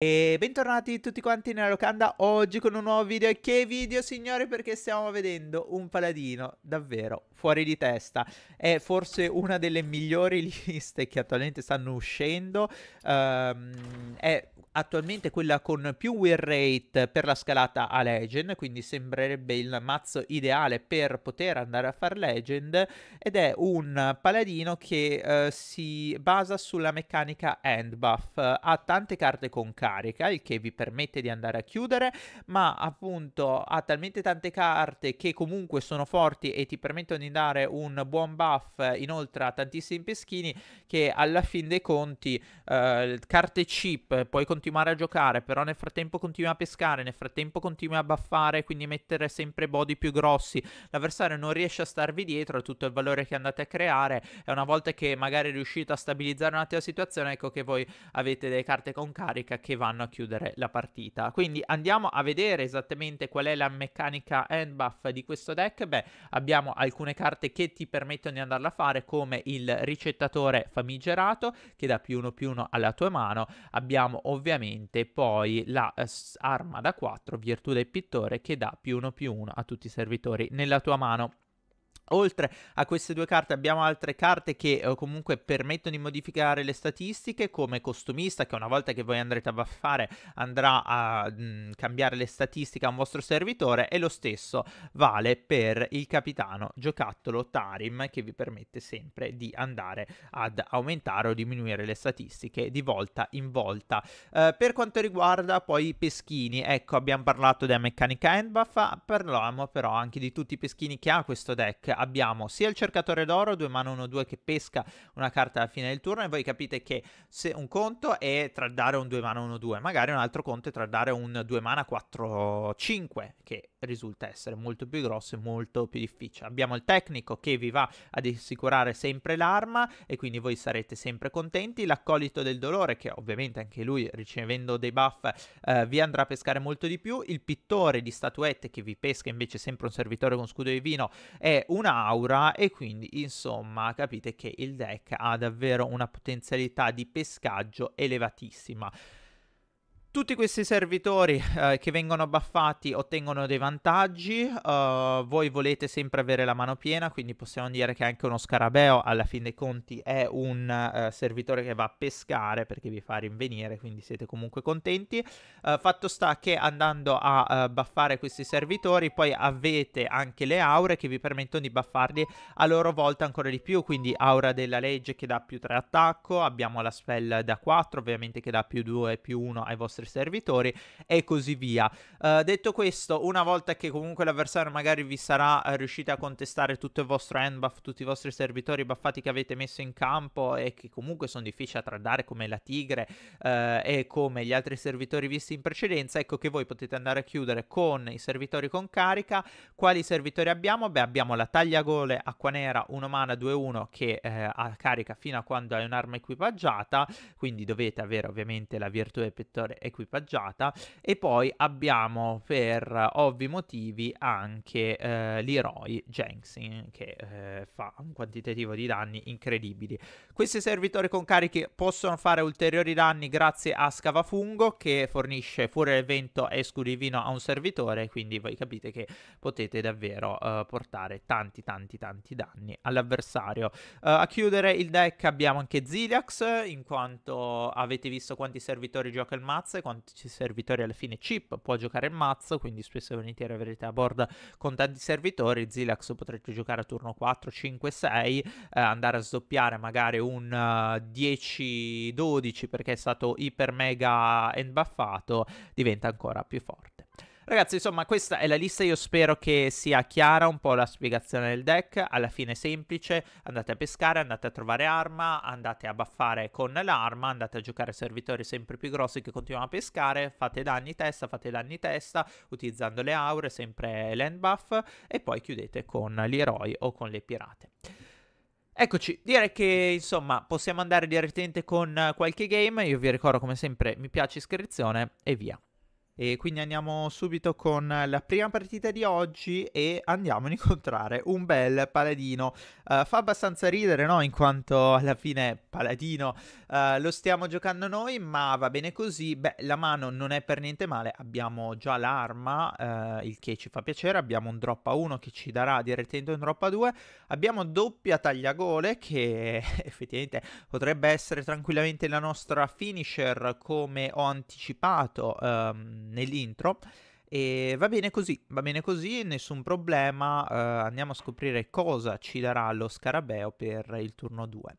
E bentornati tutti quanti nella locanda oggi con un nuovo video e che video signore perché stiamo vedendo un paladino davvero fuori di testa È forse una delle migliori liste che attualmente stanno uscendo um, È attualmente quella con più win rate per la scalata a Legend, quindi sembrerebbe il mazzo ideale per poter andare a far Legend, ed è un paladino che eh, si basa sulla meccanica end buff, ha tante carte con carica, il che vi permette di andare a chiudere, ma appunto ha talmente tante carte che comunque sono forti e ti permettono di dare un buon buff, inoltre a tantissimi peschini che alla fin dei conti eh, carte cheap puoi continuare continuare a giocare, però nel frattempo continui a pescare, nel frattempo continui a baffare, quindi mettere sempre body più grossi, l'avversario non riesce a starvi dietro, è tutto il valore che andate a creare e una volta che magari riuscite a stabilizzare un attimo la situazione, ecco che voi avete delle carte con carica che vanno a chiudere la partita. Quindi andiamo a vedere esattamente qual è la meccanica end buff di questo deck. Beh, abbiamo alcune carte che ti permettono di andarla a fare come il ricettatore famigerato che dà più uno più uno alla tua mano, abbiamo ovviamente ovviamente poi la eh, arma da 4 virtù del pittore che dà più 1 più 1 a tutti i servitori nella tua mano. Oltre a queste due carte abbiamo altre carte che eh, comunque permettono di modificare le statistiche come costumista che una volta che voi andrete a baffare andrà a mh, mm, cambiare le statistiche a un vostro servitore e lo stesso vale per il capitano giocattolo Tarim che vi permette sempre di andare ad aumentare o diminuire le statistiche di volta in volta. Eh, per quanto riguarda poi i peschini, ecco abbiamo parlato della meccanica handbuff, parliamo però anche di tutti i peschini che ha questo deck abbiamo sia il cercatore d'oro, 2 mana 1-2 che pesca una carta alla fine del turno e voi capite che se un conto è tra dare un 2 mana 1-2, magari un altro conto è tra dare un 2 mana 4-5 che risulta essere molto più grosso e molto più difficile. Abbiamo il tecnico che vi va ad assicurare sempre l'arma e quindi voi sarete sempre contenti, l'accolito del dolore che ovviamente anche lui ricevendo dei buff eh, vi andrà a pescare molto di più, il pittore di statuette che vi pesca invece sempre un servitore con scudo di vino è una un'aura e quindi insomma capite che il deck ha davvero una potenzialità di pescaggio elevatissima. Tutti questi servitori eh, che vengono buffati ottengono dei vantaggi, uh, voi volete sempre avere la mano piena, quindi possiamo dire che anche uno scarabeo alla fine dei conti è un uh, servitore che va a pescare perché vi fa rinvenire, quindi siete comunque contenti. Uh, fatto sta che andando a buffare questi servitori poi avete anche le aure che vi permettono di buffarli a loro volta ancora di più, quindi aura della legge che dà più 3 attacco, abbiamo la spell da 4 ovviamente che dà più 2 e più 1 ai vostri vostri servitori e così via. Uh, detto questo, una volta che comunque l'avversario magari vi sarà riuscito a contestare tutto il vostro hand buff, tutti i vostri servitori buffati che avete messo in campo e che comunque sono difficili a tradare come la tigre uh, e come gli altri servitori visti in precedenza, ecco che voi potete andare a chiudere con i servitori con carica. Quali servitori abbiamo? Beh, abbiamo la tagliagole acqua nera 1 mana 2-1 che eh, ha carica fino a quando hai un'arma equipaggiata, quindi dovete avere ovviamente la virtù e pittore equipaggiata e poi abbiamo per ovvi motivi anche eh, Leroy Jenkins che eh, fa un quantitativo di danni incredibili. Questi servitori con cariche possono fare ulteriori danni grazie a Scavafungo che fornisce fuori del vento e vino a un servitore, quindi voi capite che potete davvero eh, portare tanti tanti tanti danni all'avversario. Eh, a chiudere il deck abbiamo anche Ziliax in quanto avete visto quanti servitori gioca il mazza diverse, quanti servitori alla fine chip può giocare il mazzo, quindi spesso e volentieri avrete a bordo con tanti servitori, Zilax potrete giocare a turno 4, 5, 6, eh, andare a sdoppiare magari un uh, eh, 10-12 perché è stato iper mega endbuffato, diventa ancora più forte. Ragazzi, insomma, questa è la lista. Io spero che sia chiara un po' la spiegazione del deck. Alla fine è semplice. Andate a pescare, andate a trovare arma, andate a baffare con l'arma, andate a giocare servitori sempre più grossi che continuano a pescare. Fate danni testa, fate danni testa, utilizzando le aure, sempre land buff. E poi chiudete con gli eroi o con le pirate. Eccoci, direi che insomma possiamo andare direttamente con qualche game, io vi ricordo come sempre mi piace iscrizione e via. E quindi andiamo subito con la prima partita di oggi e andiamo ad incontrare un bel paladino. Uh, fa abbastanza ridere, no? In quanto alla fine paladino uh, lo stiamo giocando noi, ma va bene così. Beh, la mano non è per niente male, abbiamo già l'arma, uh, il che ci fa piacere. Abbiamo un drop a 1 che ci darà direttamente un drop a 2. Abbiamo doppia tagliagole che effettivamente potrebbe essere tranquillamente la nostra finisher, come ho anticipato. Um, nell'intro. E va bene così, va bene così, nessun problema. Eh, andiamo a scoprire cosa ci darà lo scarabeo per il turno 2.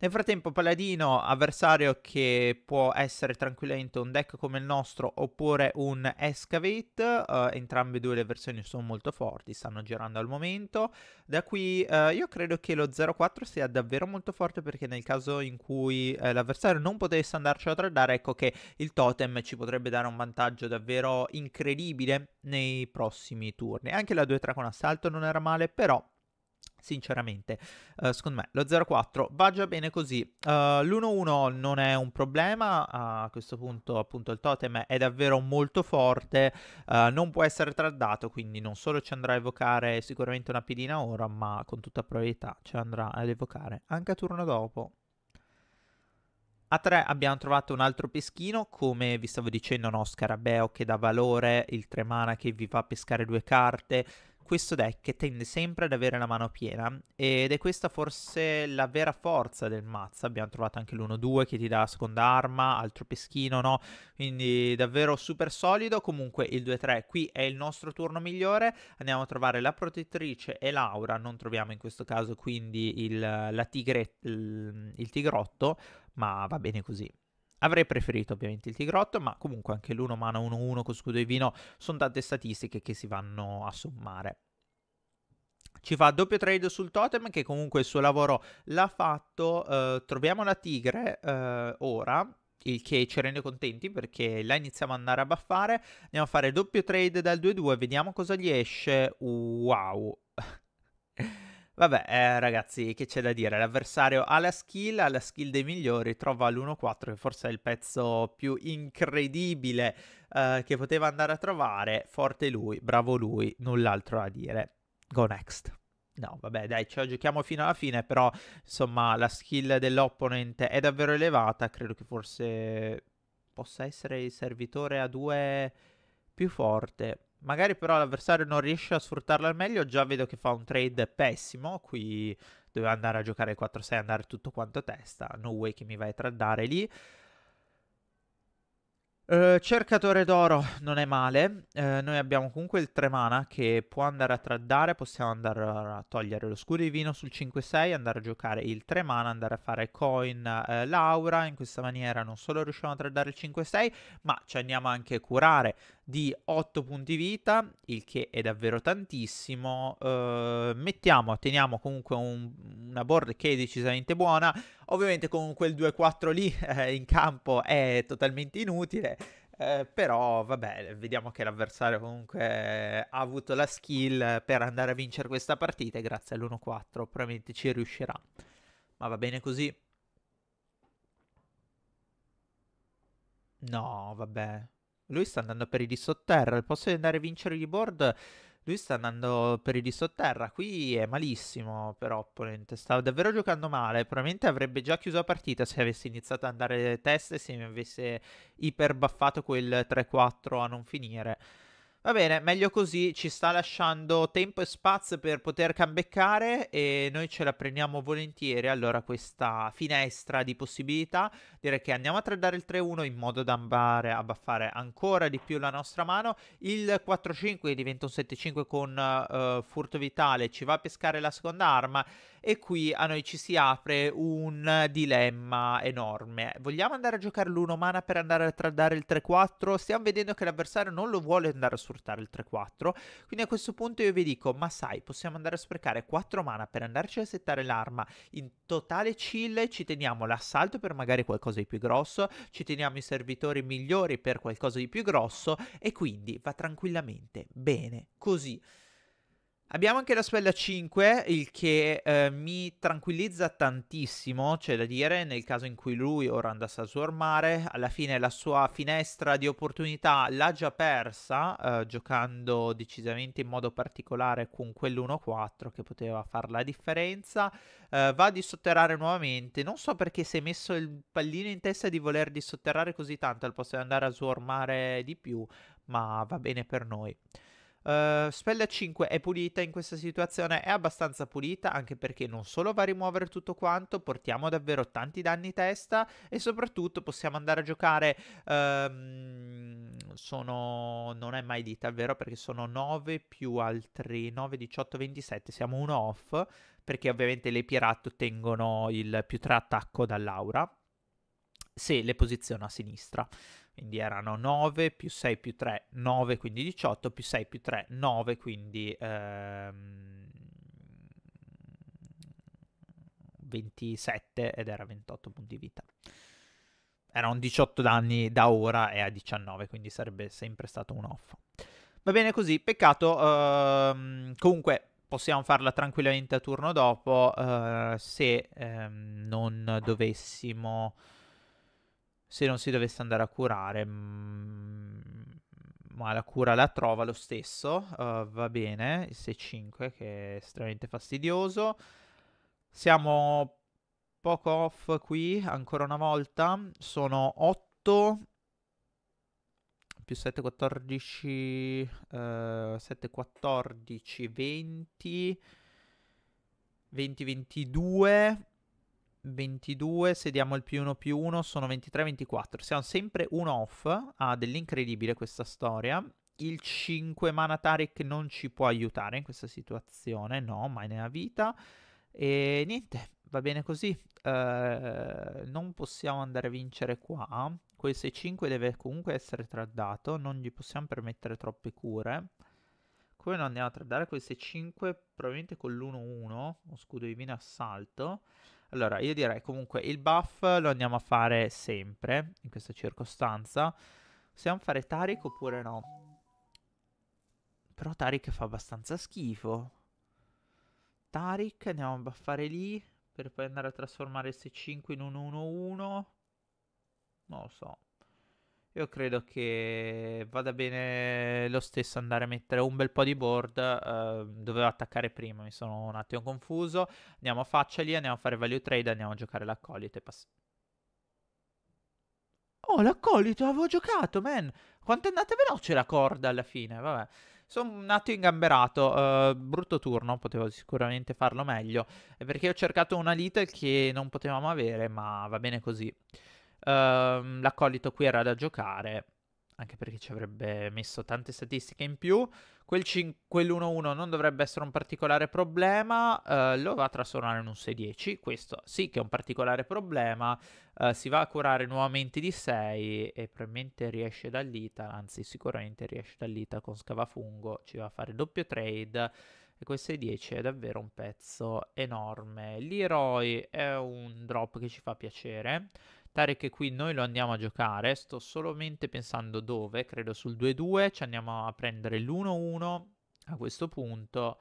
Nel frattempo Paladino, avversario che può essere tranquillamente un deck come il nostro oppure un Excavate, uh, entrambe e due le versioni sono molto forti, stanno girando al momento. Da qui uh, io credo che lo 0-4 sia davvero molto forte perché nel caso in cui eh, l'avversario non potesse andarci a tradare, ecco che il totem ci potrebbe dare un vantaggio davvero incredibile nei prossimi turni. Anche la 2-3 con assalto non era male, però sinceramente. Uh, secondo me lo 0-4 va già bene così. Uh, eh, l'1-1 non è un problema, a questo punto appunto il totem è davvero molto forte, uh, non può essere traddato, quindi non solo ci andrà a evocare sicuramente una pilina ora, ma con tutta probabilità ci andrà ad evocare anche a turno dopo. A 3 abbiamo trovato un altro peschino, come vi stavo dicendo, no, Scarabeo che dà valore, il 3 mana che vi fa pescare due carte, questo deck tende sempre ad avere la mano piena ed è questa forse la vera forza del mazzo. Abbiamo trovato anche l'1-2 che ti dà seconda arma, altro peschino, no? Quindi davvero super solido. Comunque il 2-3 qui è il nostro turno migliore. Andiamo a trovare la protettrice e l'aura. Non troviamo in questo caso quindi il, tigre, il, il tigrotto, ma va bene così. Avrei preferito ovviamente il Tigrotto, ma comunque anche l'1 mana 1-1 con scudo di vino sono tante statistiche che si vanno a sommare. Ci fa doppio trade sul totem che comunque il suo lavoro l'ha fatto. Eh, troviamo la tigre eh, ora, il che ci rende contenti perché la iniziamo ad andare a baffare. Andiamo a fare doppio trade dal 2-2, vediamo cosa gli esce. Wow! Vabbè, eh, ragazzi, che c'è da dire? L'avversario ha la skill, ha la skill dei migliori, trova l'1-4 che forse è il pezzo più incredibile eh, che poteva andare a trovare. Forte lui, bravo lui, null'altro da dire. Go next. No, vabbè, dai, ce la giochiamo fino alla fine, però insomma la skill dell'opponente è davvero elevata, credo che forse possa essere il servitore a due più forte. Magari però l'avversario non riesce a sfruttarlo al meglio. Già vedo che fa un trade pessimo. Qui doveva andare a giocare 4-6, andare tutto quanto a testa. No way che mi vai a tradare lì. Uh, cercatore d'oro non è male, uh, noi abbiamo comunque il 3 mana che può andare a traddare, possiamo andare a togliere lo scudo divino sul 5-6, andare a giocare il 3 mana, andare a fare coin uh, Laura, in questa maniera non solo riusciamo a traddare il 5-6 ma ci andiamo anche a curare di 8 punti vita, il che è davvero tantissimo. Eh, mettiamo, teniamo comunque un, una board che è decisamente buona. Ovviamente con quel 2-4 lì eh, in campo è totalmente inutile. Eh, però vabbè, vediamo che l'avversario comunque ha avuto la skill per andare a vincere questa partita e grazie all'1-4 probabilmente ci riuscirà. Ma va bene così? No, vabbè. Lui sta andando per i di sotterra. Al posto di andare a vincere gli board, lui sta andando per i di sotterra. Qui è malissimo per Opponent. Sta davvero giocando male. Probabilmente avrebbe già chiuso la partita se avesse iniziato ad andare testa e se mi avesse iperbaffato quel 3-4 a non finire. Va bene, meglio così, ci sta lasciando tempo e spazio per poter cambeccare e noi ce la prendiamo volentieri, allora questa finestra di possibilità, direi che andiamo a tradare il 3-1 in modo da andare a baffare ancora di più la nostra mano, il 4-5 diventa un 7-5 con uh, furto vitale, ci va a pescare la seconda arma e qui a noi ci si apre un dilemma enorme. Vogliamo andare a giocare l'1 mana per andare a tradare il 3-4? Stiamo vedendo che l'avversario non lo vuole andare a sfruttare il 3-4, quindi a questo punto io vi dico, ma sai, possiamo andare a sprecare 4 mana per andarci a settare l'arma in totale chill, ci teniamo l'assalto per magari qualcosa di più grosso, ci teniamo i servitori migliori per qualcosa di più grosso e quindi va tranquillamente bene così. Abbiamo anche la spella 5, il che eh, mi tranquillizza tantissimo, c'è da dire, nel caso in cui lui ora andasse a swarmare, alla fine la sua finestra di opportunità l'ha già persa, eh, giocando decisamente in modo particolare con quell'1-4 che poteva fare la differenza, eh, va a dissotterrare nuovamente, non so perché si è messo il pallino in testa di voler dissotterrare così tanto al posto di andare a swarmare di più, ma va bene per noi. Uh, spell 5 è pulita in questa situazione, è abbastanza pulita anche perché non solo va a rimuovere tutto quanto, portiamo davvero tanti danni testa e soprattutto possiamo andare a giocare, uh, sono, non è mai dita, vero? Perché sono 9 più altri 9, 18, 27, siamo uno off perché ovviamente le pirate ottengono il più 3 attacco dall'aura se le posiziono a sinistra quindi erano 9 più 6 più 3, 9, quindi 18, più 6 più 3, 9, quindi ehm, 27 ed era 28 punti vita. Erano 18 danni da ora e a 19, quindi sarebbe sempre stato un off. Va bene così, peccato. Ehm, comunque possiamo farla tranquillamente a turno dopo eh, se ehm, non dovessimo se non si dovesse andare a curare, mm, ma la cura la trova lo stesso, uh, va bene, il 6-5 che è estremamente fastidioso. Siamo poco off qui, ancora una volta, sono 8 più 7, 14, uh, 7, 14, 20, 20, 22, 22, se diamo il più 1 più 1 sono 23, 24. Siamo sempre un off. Ha ah, dell'incredibile questa storia. Il 5 mana Tarek non ci può aiutare in questa situazione, no, mai nella vita. E niente, va bene così. Eh, non possiamo andare a vincere qua. Quel 5 deve comunque essere traddato, non gli possiamo permettere troppe cure. Come non andiamo a traddare quel 5 Probabilmente con l'1-1, o scudo divino assalto. Allora, io direi comunque il buff lo andiamo a fare sempre, in questa circostanza. Possiamo fare Tarik oppure no? Però Tarik fa abbastanza schifo. Tarik andiamo a buffare lì, per poi andare a trasformare S5 in un 1-1. Non lo so. Io credo che vada bene lo stesso andare a mettere un bel po' di board. Eh, dovevo attaccare prima, mi sono un attimo confuso. Andiamo a faccia lì, andiamo a fare value trade, andiamo a giocare l'accolite. Pass- oh, l'accolito, avevo giocato, man! Quanto è andata veloce la corda alla fine, vabbè. Sono un attimo ingamberato, uh, brutto turno, potevo sicuramente farlo meglio, perché ho cercato una little che non potevamo avere, ma va bene così. Um, l'accolito qui era da giocare, anche perché ci avrebbe messo tante statistiche in più. Quel cin- quell'1-1 non dovrebbe essere un particolare problema, uh, lo va a trasformare in un 6-10, questo sì che è un particolare problema, uh, si va a curare nuovamente di 6 e probabilmente riesce dall'Ita, anzi sicuramente riesce dall'Ita con Scavafungo, ci va a fare doppio trade e questo 10 è davvero un pezzo enorme. L'Iroi è un drop che ci fa piacere, aspettare che qui noi lo andiamo a giocare, sto solamente pensando dove, credo sul 2-2, ci andiamo a prendere l'1-1 a questo punto.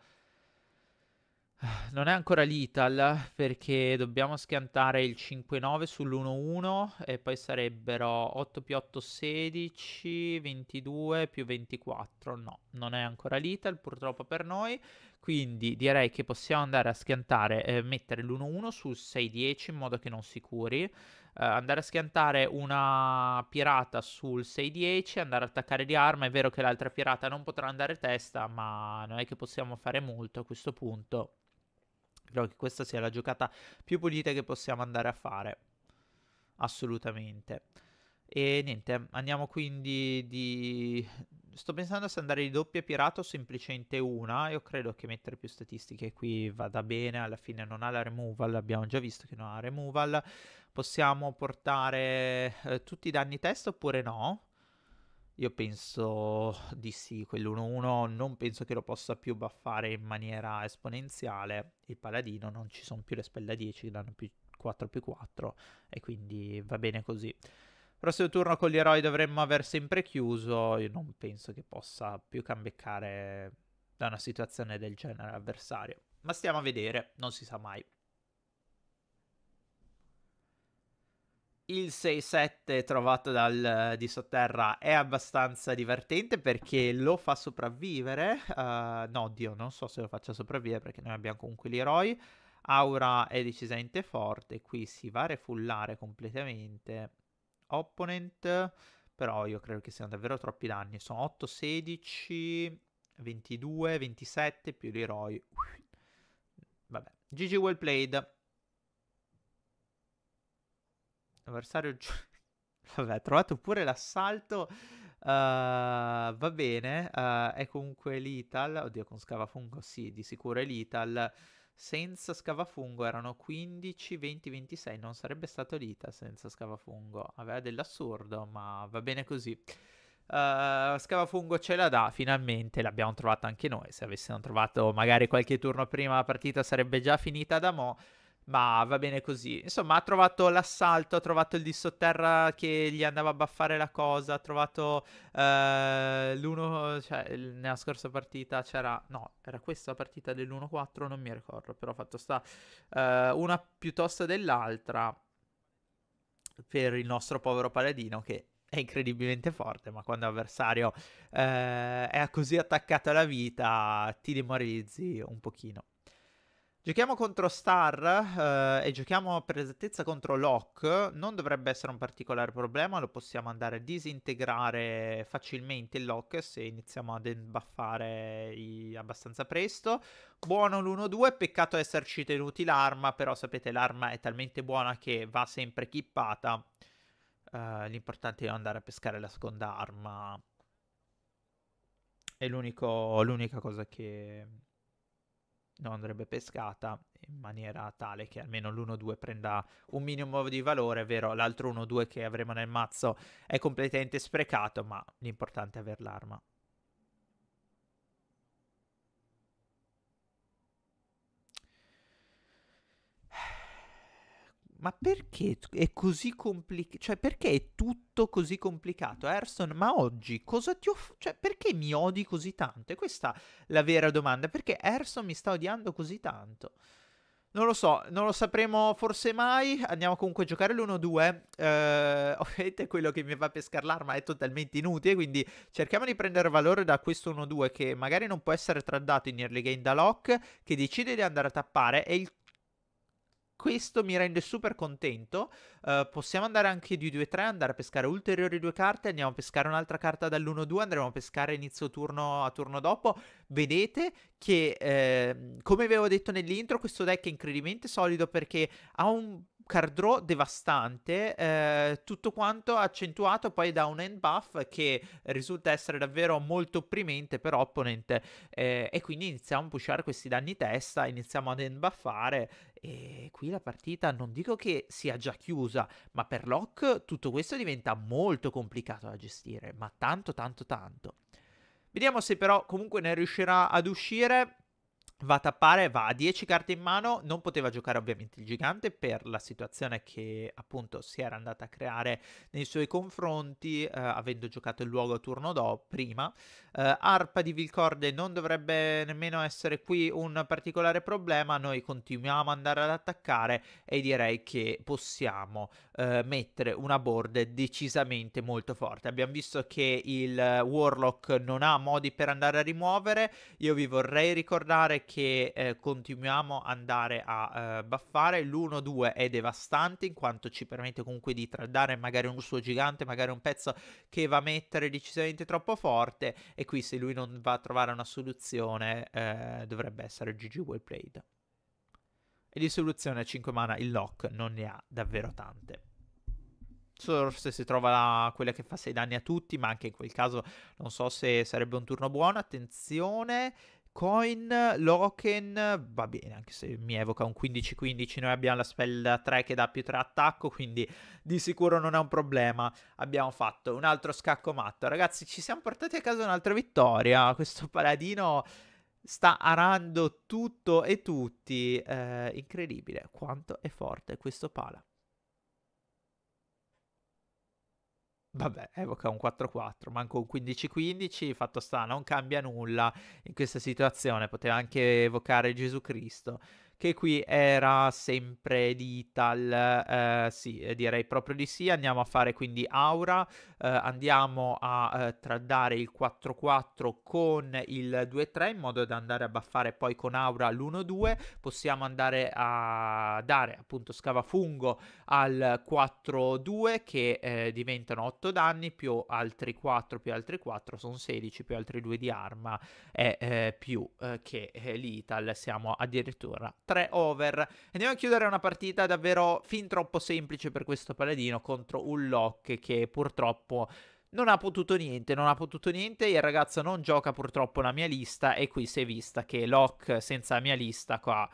Ah, non è ancora l'Ital perché dobbiamo schiantare il 5-9 sull'1-1 e poi sarebbero 8 più 8 16, 22 più 24. No, non è ancora l'Ital purtroppo per noi, quindi direi che possiamo andare a schiantare, eh, mettere l'1-1 sul 6-10 in modo che non si curi. Eh, andare a schiantare una pirata sul 6-10, andare ad attaccare di arma. È vero che l'altra pirata non potrà andare testa, ma non è che possiamo fare molto a questo punto. Credo che questa sia la giocata più pulita che possiamo andare a fare. Assolutamente. E niente, andiamo quindi di... Sto pensando se andare di doppia pirata o semplicemente una. Io credo che mettere più statistiche qui vada bene. Alla fine non ha la removal, abbiamo già visto che non ha la removal. Possiamo portare eh, tutti i danni test oppure no? Io penso di sì, quell'1-1 non penso che lo possa più buffare in maniera esponenziale. Il paladino non ci sono più le spelle 10 che danno più 4 più 4 e quindi va bene così. Prossimo turno con gli eroi dovremmo aver sempre chiuso, io non penso che possa più cambeccare da una situazione del genere l'avversario. Ma stiamo a vedere, non si sa mai. Il 6-7 trovato dal, eh, di sotterra è abbastanza divertente perché lo fa sopravvivere. Uh, no, Dio, non so se lo faccia sopravvivere perché noi abbiamo comunque gli eroi. Aura è decisamente forte, qui si va a refullare completamente. Opponent, però io credo che siano davvero troppi danni. Sono 8, 16, 22, 27 più gli eroi. Uff. Vabbè, GG well played. Avversario... Vabbè, trovato pure l'assalto. Uh, va bene, uh, è comunque l'Ital. Oddio, con Scavafungo sì, di sicuro è l'Ital. Senza Scavafungo erano 15, 20, 26. Non sarebbe stato l'Ital senza Scavafungo. Aveva dell'assurdo, ma va bene così. Uh, eh, Scavafungo ce la dà, finalmente l'abbiamo trovata anche noi. Se avessimo trovato magari qualche turno prima la partita sarebbe già finita da mo' ma va bene così. Insomma, ha trovato l'assalto, ha trovato il dissotterra che gli andava a baffare la cosa, ha trovato eh, l'1, cioè nella scorsa partita c'era, no, era questa partita dell'1-4, non mi ricordo, però fatto sta eh, una piuttosto dell'altra per il nostro povero paladino che è incredibilmente forte, ma quando l'avversario eh, è così attaccato alla vita ti demoralizzi un pochino. Giochiamo contro Star eh, e giochiamo per esattezza contro Locke, non dovrebbe essere un particolare problema, lo possiamo andare a disintegrare facilmente il Locke se iniziamo a debuffare i... abbastanza presto. Buono l'1-2, peccato esserci tenuti l'arma, però sapete l'arma è talmente buona che va sempre kippata. Eh, l'importante è andare a pescare la seconda arma. È l'unica cosa che non andrebbe pescata in maniera tale che almeno l'1-2 prenda un minimo di valore, è vero, l'altro 1-2 che avremo nel mazzo è completamente sprecato, ma l'importante è avere l'arma. ma perché è così complicato? Cioè, perché è tutto così complicato? Airson, ma oggi cosa ti ho... Off- cioè, perché mi odi così tanto? E questa è la vera domanda, perché Airson mi sta odiando così tanto? Non lo so, non lo sapremo forse mai. Andiamo comunque a giocare l'1-2. Eh, ovviamente quello che mi va a pescare l'arma è totalmente inutile. Quindi cerchiamo di prendere valore da questo 1-2 che magari non può essere tradato in early game da Locke. Che decide di andare a tappare. E il questo mi rende super contento. Uh, possiamo andare anche di 2-3, andare a pescare ulteriori due carte. Andiamo a pescare un'altra carta dall'1-2, andremo a pescare inizio turno a turno dopo. Vedete che, eh, come vi avevo detto nell'intro, questo deck è incredibilmente solido perché ha un card draw devastante, eh, tutto quanto accentuato poi da un end buff che risulta essere davvero molto opprimente per opponente eh, e quindi iniziamo a pushare questi danni testa, iniziamo ad end buffare e qui la partita non dico che sia già chiusa, ma per Locke tutto questo diventa molto complicato da gestire, ma tanto tanto tanto. Vediamo se però comunque ne riuscirà ad uscire va a tappare, va a 10 carte in mano, non poteva giocare ovviamente il gigante per la situazione che appunto si era andata a creare nei suoi confronti, eh, avendo giocato il luogo a turno do prima. Eh, Arpa di Vilcorde non dovrebbe nemmeno essere qui un particolare problema, noi continuiamo ad andare ad attaccare e direi che possiamo eh, mettere una board decisamente molto forte. Abbiamo visto che il Warlock non ha modi per andare a rimuovere, io vi vorrei ricordare che eh, continuiamo ad andare a eh, baffare. L'1-2 è devastante in quanto ci permette comunque di tradare magari un suo gigante, magari un pezzo che va a mettere decisamente troppo forte e qui se lui non va a trovare una soluzione eh, dovrebbe essere GG well played. E di soluzione a 5 mana il lock non ne ha davvero tante. Source si trova la, quella che fa 6 danni a tutti, ma anche in quel caso non so se sarebbe un turno buono. Attenzione, Coin, Loken, va bene, anche se mi evoca un 15-15, noi abbiamo la spell 3 che dà più 3 attacco, quindi di sicuro non è un problema. Abbiamo fatto un altro scacco matto. Ragazzi, ci siamo portati a casa un'altra vittoria. Questo paladino sta arando tutto e tutti. Eh, incredibile quanto è forte questo pala. Vabbè, evoca un 4-4, manco un 15-15, fatto sta, non cambia nulla in questa situazione, poteva anche evocare Gesù Cristo che qui era sempre di Ital, eh, sì, eh, direi proprio di sì, andiamo a fare quindi Aura, eh, andiamo a eh, tradare il 4-4 con il 2-3 in modo da andare a baffare poi con Aura l'1-2, possiamo andare a dare appunto Scavafungo al 4-2 che eh, diventano 8 danni più altri 4 più altri 4 sono 16 più altri 2 di arma è eh, più che l'Ital siamo addirittura 3 over. Andiamo a chiudere una partita davvero fin troppo semplice per questo paladino contro un Locke che purtroppo non ha potuto niente, non ha potuto niente, il ragazzo non gioca purtroppo la mia lista e qui si è vista che Locke senza la mia lista qua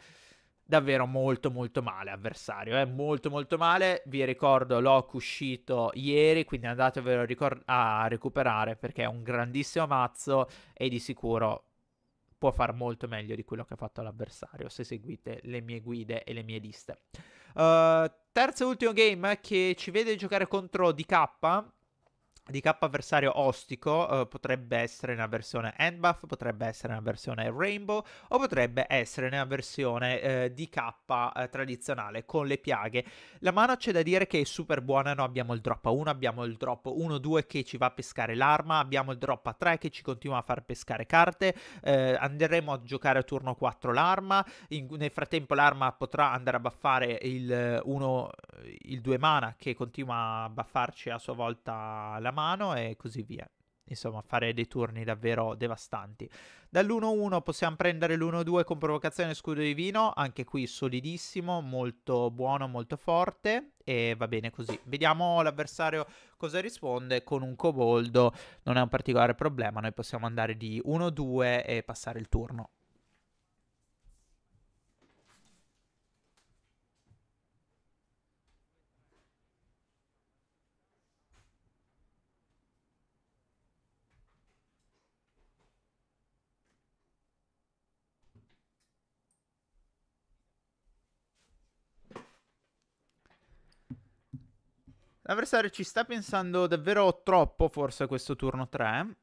davvero molto molto male avversario, eh? molto molto male, vi ricordo l'ho uscito ieri, quindi andatevelo a, a recuperare perché è un grandissimo mazzo e di sicuro può far molto meglio di quello che ha fatto l'avversario se seguite le mie guide e le mie liste. Uh, terzo e ultimo game che ci vede giocare contro DK di K avversario ostico eh, potrebbe essere una versione end buff, potrebbe essere una versione rainbow o potrebbe essere una versione eh, di K eh, tradizionale con le piaghe. La mano c'è da dire che è super buona, no? abbiamo il drop 1, abbiamo il drop 1-2 che ci va a pescare l'arma, abbiamo il drop 3 che ci continua a far pescare carte, eh, andremo a giocare a turno 4 l'arma, In, nel frattempo l'arma potrà andare a buffare il 1, il 2 mana che continua a buffarci a sua volta la mano e così via. Insomma, fare dei turni davvero devastanti. Dall'1-1 possiamo prendere l'1-2 con provocazione scudo divino, anche qui solidissimo, molto buono, molto forte e va bene così. Vediamo l'avversario cosa risponde con un coboldo, non è un particolare problema, noi possiamo andare di 1-2 e passare il turno. L'avversario ci sta pensando davvero troppo, forse, questo turno 3.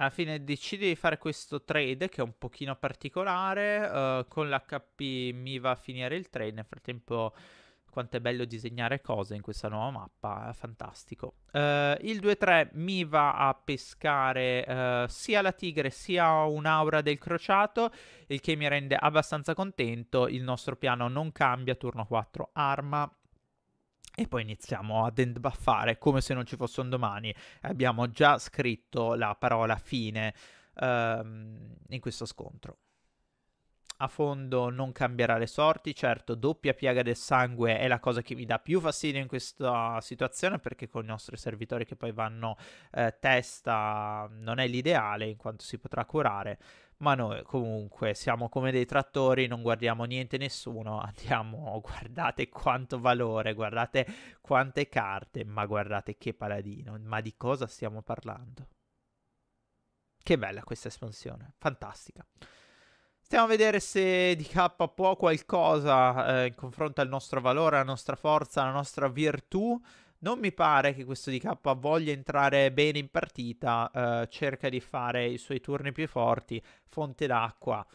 Alla fine decidi di fare questo trade che è un pochino particolare, uh, con l'HP mi va a finire il trade, nel frattempo quanto è bello disegnare cose in questa nuova mappa, fantastico. Uh, il 2-3 mi va a pescare uh, sia la tigre sia un'aura del crociato, il che mi rende abbastanza contento, il nostro piano non cambia, turno 4 arma, e poi iniziamo ad endbuffare come se non ci fosse un domani. Abbiamo già scritto la parola fine ehm, in questo scontro. A fondo non cambierà le sorti, certo doppia piaga del sangue è la cosa che mi dà più fastidio in questa situazione perché con i nostri servitori che poi vanno eh, testa non è l'ideale in quanto si potrà curare ma noi comunque siamo come dei trattori, non guardiamo niente nessuno, andiamo, guardate quanto valore, guardate quante carte, ma guardate che paladino, ma di cosa stiamo parlando? Che bella questa espansione, fantastica. Stiamo a vedere se DK può qualcosa eh, in confronto al nostro valore, alla nostra forza, alla nostra virtù. Non mi pare che questo DK voglia entrare bene in partita, eh, cerca di fare i suoi turni più forti, fonte d'acqua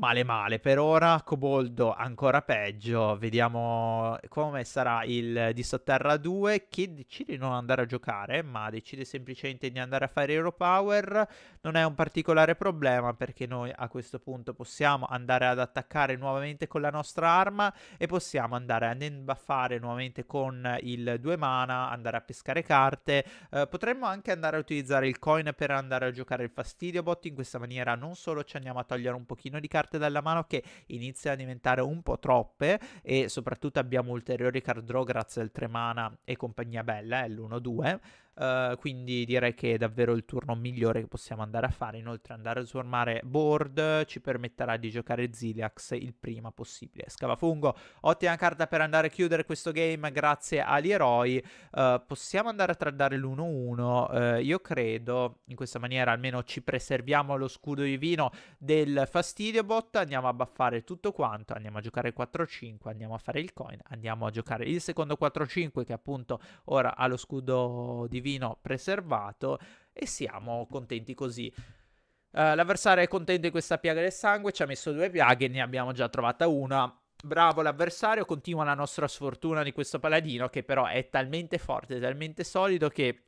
male male per ora, Coboldo ancora peggio, vediamo come sarà il di Sotterra 2 che decide di non andare a giocare ma decide semplicemente di andare a fare Europower, non è un particolare problema perché noi a questo punto possiamo andare ad attaccare nuovamente con la nostra arma e possiamo andare a imbaffare nuovamente con il 2 mana, andare a pescare carte, eh, potremmo anche andare a utilizzare il coin per andare a giocare il fastidio bot, in questa maniera non solo ci andiamo a togliere un pochino di carte carte dalla mano che iniziano a diventare un po' troppe e soprattutto abbiamo ulteriori card draw grazie al Tremana e compagnia bella, L1-2. Eh, quindi direi che è davvero il turno migliore che possiamo andare a fare. Inoltre andare a sformare board ci permetterà di giocare Ziliax il prima possibile. Scavafungo, ottima carta per andare a chiudere questo game grazie agli eroi. Uh, possiamo andare a tradare l'1-1. Uh, eh, io credo, in questa maniera almeno ci preserviamo lo scudo divino del fastidio bot. Andiamo a baffare tutto quanto, andiamo a giocare 4-5, andiamo a fare il coin, andiamo a giocare il secondo 4-5 che appunto ora ha lo scudo divino vino preservato e siamo contenti così. Uh, l'avversario è contento di questa piaga del sangue, ci ha messo due piaghe, ne abbiamo già trovata una. Bravo l'avversario, continua la nostra sfortuna di questo paladino che però è talmente forte, talmente solido che...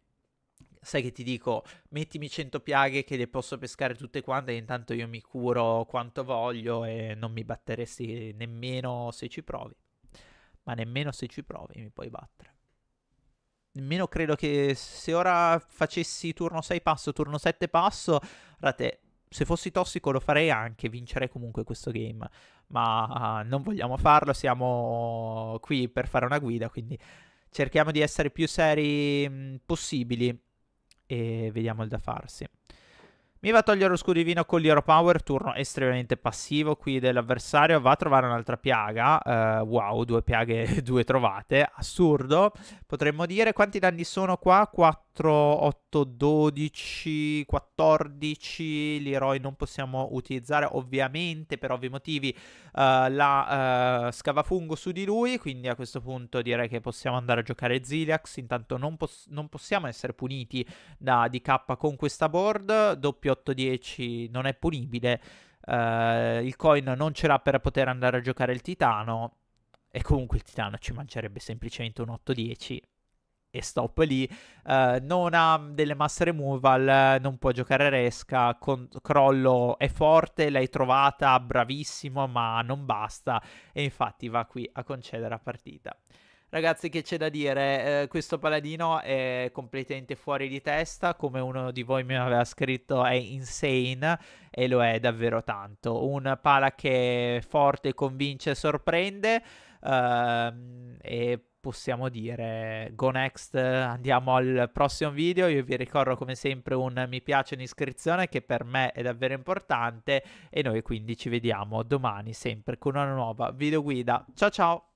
Sai che ti dico, mettimi 100 piaghe che le posso pescare tutte quante e intanto io mi curo quanto voglio e non mi batteresti nemmeno se ci provi. Ma nemmeno se ci provi mi puoi battere. Nemmeno credo che se ora facessi turno 6 passo, turno 7 passo, rate, se fossi tossico lo farei anche, vincerei comunque questo game, ma ah, non vogliamo farlo, siamo qui per fare una guida, quindi cerchiamo di essere più seri mm, possibili e vediamo il da farsi. Mi va a togliere lo scudo scudivino con l'Hero Power, turno estremamente passivo qui dell'avversario, va a trovare un'altra piaga, uh, wow, due piaghe, due trovate, assurdo, potremmo dire quanti danni sono qua? 4 8, 12, 14, gli eroi non possiamo utilizzare ovviamente per ovvi motivi uh, la uh, scavafungo su di lui, quindi a questo punto direi che possiamo andare a giocare Ziliax, intanto non, pos- non possiamo essere puniti da DK con questa board, doppio 8-10 non è punibile, uh, il coin non ce l'ha per poter andare a giocare il titano e comunque il titano ci mangerebbe semplicemente un 8-10 e stop lì. Uh, non ha delle mass removal, non può giocare resca, con- crollo è forte, l'hai trovata, bravissimo, ma non basta e infatti va qui a concedere la partita. Ragazzi, che c'è da dire? Eh, questo paladino è completamente fuori di testa, come uno di voi mi aveva scritto, è insane e lo è davvero tanto. Un pala che è forte, convince, sorprende. Uh, e possiamo dire go next, andiamo al prossimo video, io vi ricordo come sempre un mi piace, un'iscrizione che per me è davvero importante e noi quindi ci vediamo domani sempre con una nuova videoguida. Ciao ciao!